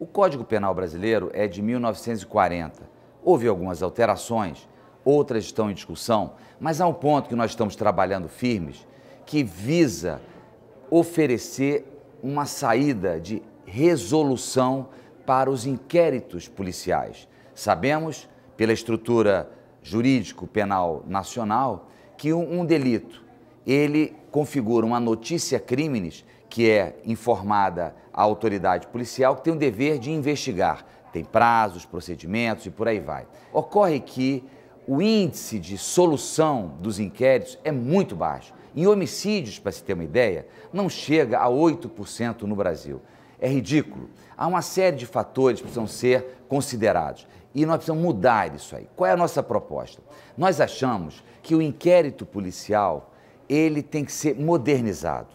O Código Penal brasileiro é de 1940. Houve algumas alterações, outras estão em discussão, mas há um ponto que nós estamos trabalhando firmes que visa oferecer uma saída de resolução para os inquéritos policiais. Sabemos, pela estrutura jurídico-penal nacional, que um, delito ele configura uma notícia crimes que é informada à autoridade policial, que tem o dever de investigar. Tem prazos, procedimentos e por aí vai. Ocorre que o índice de solução dos inquéritos é muito baixo. Em homicídios, para se ter uma ideia, não chega a 8% no Brasil. É ridículo. Há uma série de fatores que precisam ser considerados e nós precisamos mudar isso aí. Qual é a nossa proposta? Nós achamos que o inquérito policial ele tem que ser modernizado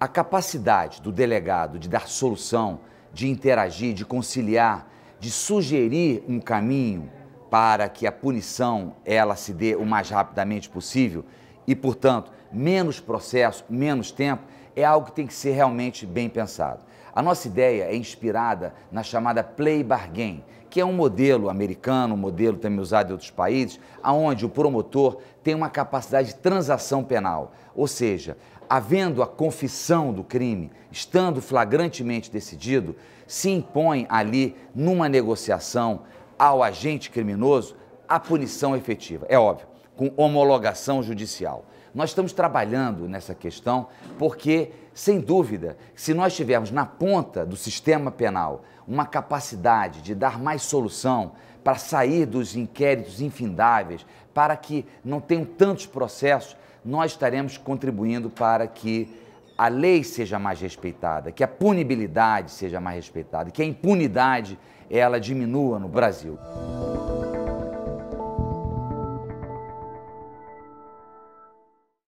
a capacidade do delegado de dar solução, de interagir, de conciliar, de sugerir um caminho para que a punição ela se dê o mais rapidamente possível e, portanto, menos processo, menos tempo, é algo que tem que ser realmente bem pensado. A nossa ideia é inspirada na chamada play bargain, que é um modelo americano, um modelo também usado em outros países, aonde o promotor tem uma capacidade de transação penal, ou seja, havendo a confissão do crime, estando flagrantemente decidido, se impõe ali numa negociação ao agente criminoso a punição efetiva. É óbvio com homologação judicial. Nós estamos trabalhando nessa questão porque, sem dúvida, se nós tivermos na ponta do sistema penal uma capacidade de dar mais solução para sair dos inquéritos infindáveis, para que não tenham tantos processos, nós estaremos contribuindo para que a lei seja mais respeitada, que a punibilidade seja mais respeitada, que a impunidade ela diminua no Brasil.